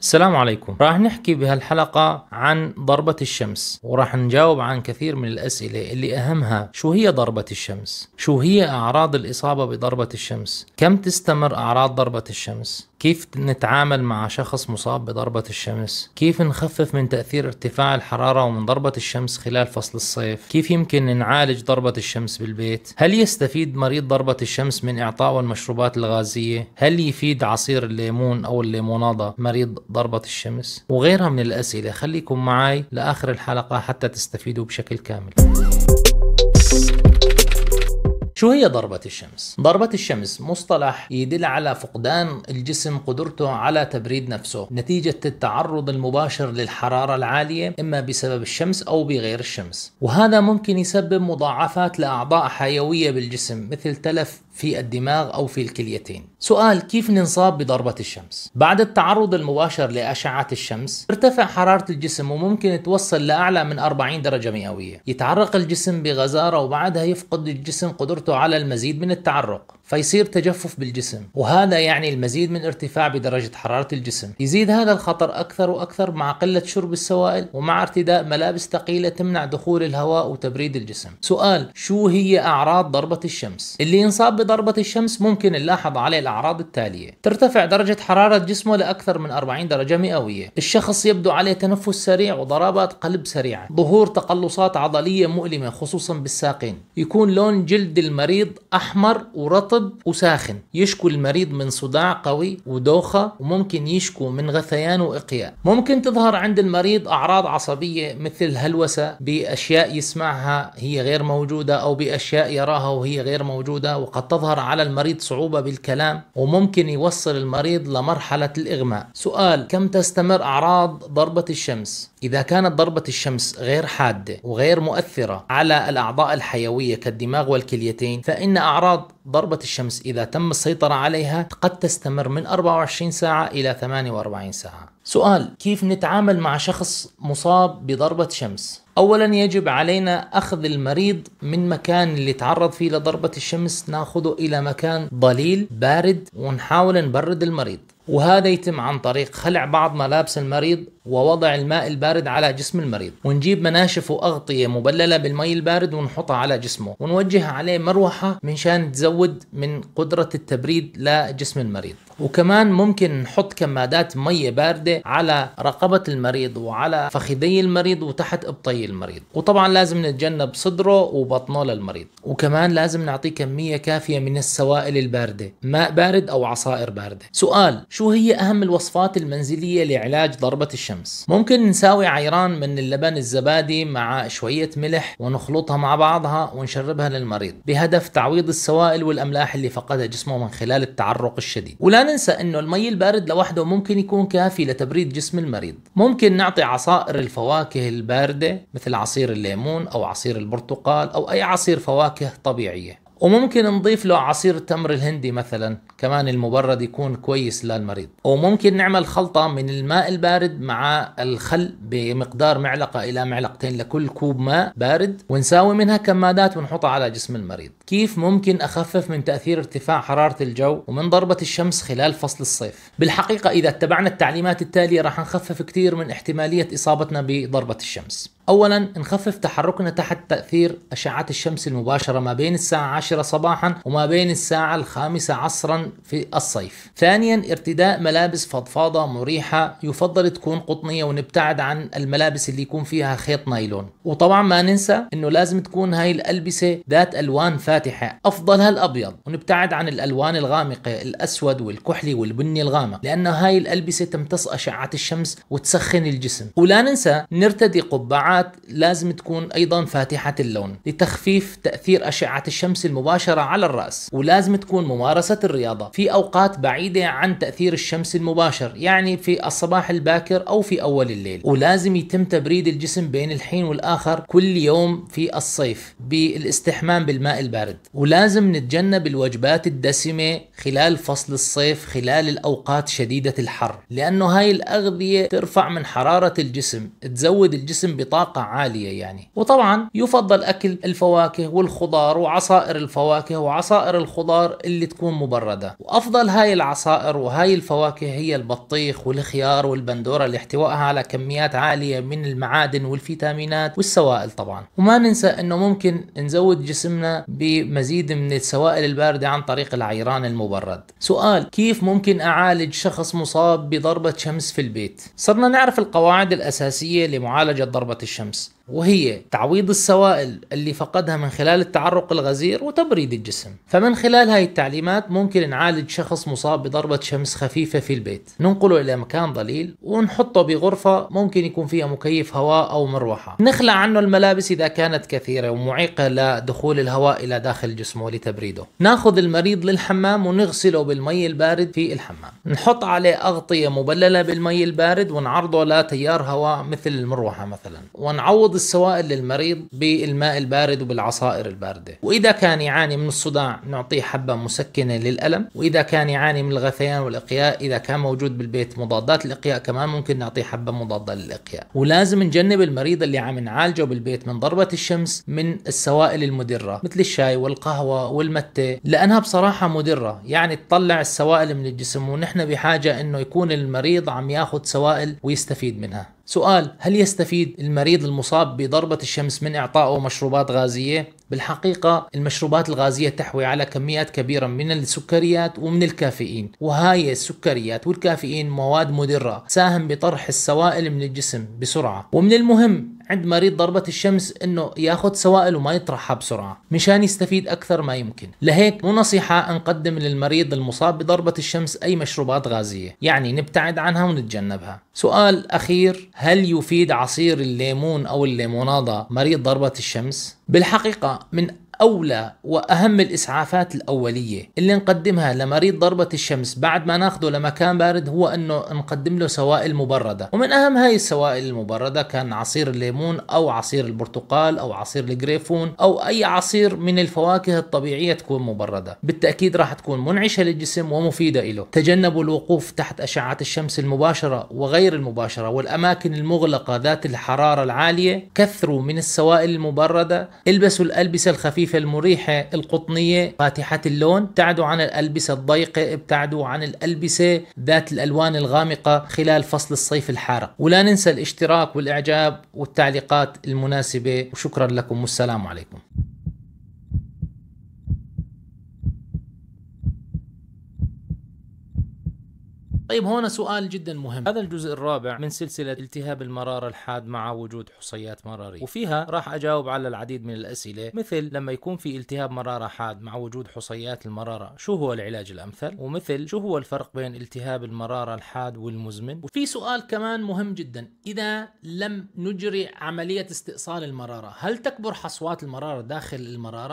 السلام عليكم راح نحكي بهالحلقة عن ضربة الشمس وراح نجاوب عن كثير من الأسئلة اللي أهمها شو هي ضربة الشمس شو هي أعراض الإصابة بضربة الشمس كم تستمر أعراض ضربة الشمس كيف نتعامل مع شخص مصاب بضربة الشمس؟ كيف نخفف من تأثير ارتفاع الحرارة ومن ضربة الشمس خلال فصل الصيف؟ كيف يمكن نعالج ضربة الشمس بالبيت؟ هل يستفيد مريض ضربة الشمس من إعطائه المشروبات الغازية؟ هل يفيد عصير الليمون أو الليمونادة مريض ضربة الشمس؟ وغيرها من الأسئلة خليكم معي لآخر الحلقة حتى تستفيدوا بشكل كامل شو هي ضربة الشمس؟ ضربة الشمس مصطلح يدل على فقدان الجسم قدرته على تبريد نفسه نتيجة التعرض المباشر للحرارة العالية إما بسبب الشمس أو بغير الشمس وهذا ممكن يسبب مضاعفات لأعضاء حيوية بالجسم مثل تلف في الدماغ أو في الكليتين سؤال كيف ننصاب بضربة الشمس؟ بعد التعرض المباشر لأشعة الشمس ترتفع حرارة الجسم وممكن توصل لأعلى من 40 درجة مئوية يتعرق الجسم بغزارة وبعدها يفقد الجسم قدرته على المزيد من التعرق فيصير تجفف بالجسم وهذا يعني المزيد من ارتفاع بدرجة حرارة الجسم يزيد هذا الخطر أكثر وأكثر مع قلة شرب السوائل ومع ارتداء ملابس ثقيلة تمنع دخول الهواء وتبريد الجسم سؤال شو هي أعراض ضربة الشمس اللي ينصاب بضربة الشمس ممكن نلاحظ عليه الأعراض التالية ترتفع درجة حرارة جسمه لأكثر من 40 درجة مئوية الشخص يبدو عليه تنفس سريع وضربات قلب سريعة ظهور تقلصات عضلية مؤلمة خصوصا بالساقين يكون لون جلد المريض أحمر ورطب طب وساخن يشكو المريض من صداع قوي ودوخة وممكن يشكو من غثيان وإقياء ممكن تظهر عند المريض أعراض عصبية مثل الهلوسة بأشياء يسمعها هي غير موجودة أو بأشياء يراها وهي غير موجودة وقد تظهر على المريض صعوبة بالكلام وممكن يوصل المريض لمرحلة الإغماء سؤال كم تستمر أعراض ضربة الشمس؟ إذا كانت ضربة الشمس غير حادة وغير مؤثرة على الأعضاء الحيوية كالدماغ والكليتين فإن أعراض ضربة الشمس إذا تم السيطرة عليها قد تستمر من 24 ساعة إلى 48 ساعة. سؤال كيف نتعامل مع شخص مصاب بضربة شمس؟ أولا يجب علينا أخذ المريض من مكان اللي تعرض فيه لضربة الشمس ناخذه إلى مكان ضليل بارد ونحاول نبرد المريض وهذا يتم عن طريق خلع بعض ملابس المريض ووضع الماء البارد على جسم المريض ونجيب مناشف وأغطية مبللة بالمي البارد ونحطها على جسمه ونوجه عليه مروحة من شان تزود من قدرة التبريد لجسم المريض وكمان ممكن نحط كمادات مية باردة على رقبة المريض وعلى فخذي المريض وتحت ابطي المريض وطبعا لازم نتجنب صدره وبطنه للمريض وكمان لازم نعطيه كمية كافية من السوائل الباردة ماء بارد أو عصائر باردة سؤال شو هي أهم الوصفات المنزلية لعلاج ضربة الشمس الشمس ممكن نساوي عيران من اللبن الزبادي مع شوية ملح ونخلطها مع بعضها ونشربها للمريض بهدف تعويض السوائل والأملاح اللي فقدها جسمه من خلال التعرق الشديد ولا ننسى أنه المي البارد لوحده ممكن يكون كافي لتبريد جسم المريض ممكن نعطي عصائر الفواكه الباردة مثل عصير الليمون أو عصير البرتقال أو أي عصير فواكه طبيعية وممكن نضيف له عصير التمر الهندي مثلا كمان المبرد يكون كويس للمريض وممكن نعمل خلطة من الماء البارد مع الخل بمقدار معلقة إلى معلقتين لكل كوب ماء بارد ونساوي منها كمادات ونحطها على جسم المريض كيف ممكن أخفف من تأثير ارتفاع حرارة الجو ومن ضربة الشمس خلال فصل الصيف بالحقيقة إذا اتبعنا التعليمات التالية راح نخفف كثير من احتمالية إصابتنا بضربة الشمس أولا نخفف تحركنا تحت تأثير أشعة الشمس المباشرة ما بين الساعة 10 صباحا وما بين الساعة الخامسة عصرا في الصيف ثانيا ارتداء ملابس فضفاضة مريحة يفضل تكون قطنية ونبتعد عن الملابس اللي يكون فيها خيط نايلون وطبعا ما ننسى انه لازم تكون هاي الألبسة ذات ألوان فاتحة أفضلها الأبيض ونبتعد عن الألوان الغامقة الأسود والكحلي والبني الغامق لأن هاي الألبسة تمتص أشعة الشمس وتسخن الجسم ولا ننسى نرتدي قبعة الساعات لازم تكون أيضا فاتحة اللون لتخفيف تأثير أشعة الشمس المباشرة على الرأس ولازم تكون ممارسة الرياضة في أوقات بعيدة عن تأثير الشمس المباشر يعني في الصباح الباكر أو في أول الليل ولازم يتم تبريد الجسم بين الحين والآخر كل يوم في الصيف بالاستحمام بالماء البارد ولازم نتجنب الوجبات الدسمة خلال فصل الصيف خلال الأوقات شديدة الحر لأنه هاي الأغذية ترفع من حرارة الجسم تزود الجسم بطاقة طاقة عالية يعني وطبعا يفضل أكل الفواكه والخضار وعصائر الفواكه وعصائر الخضار اللي تكون مبردة وأفضل هاي العصائر وهاي الفواكه هي البطيخ والخيار والبندورة اللي احتوائها على كميات عالية من المعادن والفيتامينات والسوائل طبعا وما ننسى أنه ممكن نزود جسمنا بمزيد من السوائل الباردة عن طريق العيران المبرد سؤال كيف ممكن أعالج شخص مصاب بضربة شمس في البيت صرنا نعرف القواعد الأساسية لمعالجة ضربة politicians وهي تعويض السوائل اللي فقدها من خلال التعرق الغزير وتبريد الجسم فمن خلال هاي التعليمات ممكن نعالج شخص مصاب بضربة شمس خفيفة في البيت ننقله إلى مكان ضليل ونحطه بغرفة ممكن يكون فيها مكيف هواء أو مروحة نخلع عنه الملابس إذا كانت كثيرة ومعيقة لدخول الهواء إلى داخل جسمه لتبريده ناخذ المريض للحمام ونغسله بالمي البارد في الحمام نحط عليه أغطية مبللة بالمي البارد ونعرضه لتيار هواء مثل المروحة مثلا ونعوض السوائل للمريض بالماء البارد وبالعصائر الباردة وإذا كان يعاني من الصداع نعطيه حبة مسكنة للألم وإذا كان يعاني من الغثيان والإقياء إذا كان موجود بالبيت مضادات الإقياء كمان ممكن نعطيه حبة مضادة للإقياء ولازم نجنب المريض اللي عم نعالجه بالبيت من ضربة الشمس من السوائل المدرة مثل الشاي والقهوة والمتة لأنها بصراحة مدرة يعني تطلع السوائل من الجسم ونحن بحاجة أنه يكون المريض عم ياخذ سوائل ويستفيد منها سؤال هل يستفيد المريض المصاب بضربة الشمس من إعطائه مشروبات غازية؟ بالحقيقة المشروبات الغازية تحوي على كميات كبيرة من السكريات ومن الكافيين وهاي السكريات والكافيين مواد مدرة تساهم بطرح السوائل من الجسم بسرعة ومن المهم عند مريض ضربة الشمس انه ياخذ سوائل وما يطرحها بسرعة مشان يستفيد اكثر ما يمكن لهيك مو نصيحة نقدم للمريض المصاب بضربة الشمس اي مشروبات غازية يعني نبتعد عنها ونتجنبها سؤال اخير هل يفيد عصير الليمون او الليمونادة مريض ضربة الشمس بالحقيقة من أولى وأهم الإسعافات الأولية اللي نقدمها لمريض ضربة الشمس بعد ما ناخده لمكان بارد هو أنه نقدم له سوائل مبردة ومن أهم هاي السوائل المبردة كان عصير الليمون أو عصير البرتقال أو عصير الجريفون أو أي عصير من الفواكه الطبيعية تكون مبردة بالتأكيد راح تكون منعشة للجسم ومفيدة له تجنبوا الوقوف تحت أشعة الشمس المباشرة وغير المباشرة والأماكن المغلقة ذات الحرارة العالية كثروا من السوائل المبردة البسوا الألبسة الخفيفة الخفيفة المريحة القطنية فاتحة اللون ابتعدوا عن الألبسة الضيقة ابتعدوا عن الألبسة ذات الألوان الغامقة خلال فصل الصيف الحارق ولا ننسى الاشتراك والإعجاب والتعليقات المناسبة وشكرا لكم والسلام عليكم طيب هنا سؤال جدا مهم هذا الجزء الرابع من سلسلة التهاب المرارة الحاد مع وجود حصيات مرارية وفيها راح أجاوب على العديد من الأسئلة مثل لما يكون في التهاب مرارة حاد مع وجود حصيات المرارة شو هو العلاج الأمثل ومثل شو هو الفرق بين التهاب المرارة الحاد والمزمن وفي سؤال كمان مهم جدا إذا لم نجري عملية استئصال المرارة هل تكبر حصوات المرارة داخل المرارة